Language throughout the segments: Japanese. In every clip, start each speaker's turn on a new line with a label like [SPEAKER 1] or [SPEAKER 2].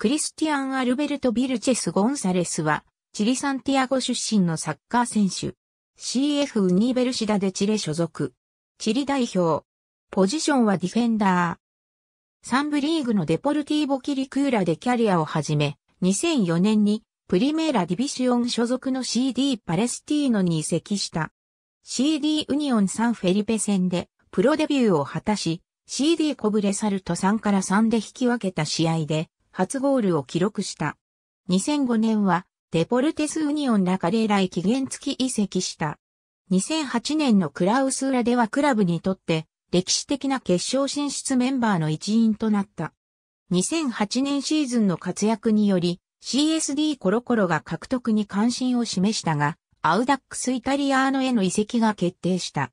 [SPEAKER 1] クリスティアン・アルベルト・ビルチェス・ゴンサレスは、チリ・サンティアゴ出身のサッカー選手。CF ウニーベルシダでチレ所属。チリ代表。ポジションはディフェンダー。サンブリーグのデポルティーボ・キリクーラでキャリアを始め、2004年にプリメーラ・ディビシオン所属の CD パレスティーノに移籍した。CD ウニオン・サン・フェリペ戦でプロデビューを果たし、CD コブレサルト3から3で引き分けた試合で初ゴールを記録した。2005年は、デポルテスウニオンラカレー来期限付き移籍した。2008年のクラウスラではクラブにとって歴史的な決勝進出メンバーの一員となった。2008年シーズンの活躍により CSD コロコロが獲得に関心を示したが、アウダックスイタリアーノへの移籍が決定した。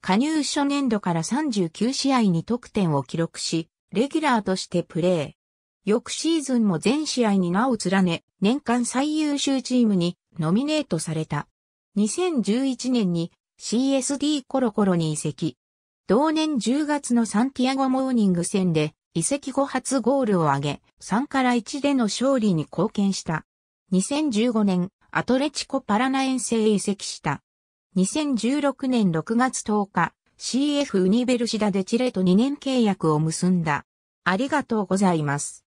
[SPEAKER 1] 加入初年度から39試合に得点を記録し、レギュラーとしてプレー。翌シーズンも全試合に名を連ね、年間最優秀チームにノミネートされた。2011年に CSD コロコロに移籍。同年10月のサンティアゴモーニング戦で移籍後初ゴールを挙げ、3から1での勝利に貢献した。2015年、アトレチコパラナ遠征へ移籍した。2016年6月10日、CF ウニベルシダでチレと2年契約を結んだ。ありがとうございま
[SPEAKER 2] す。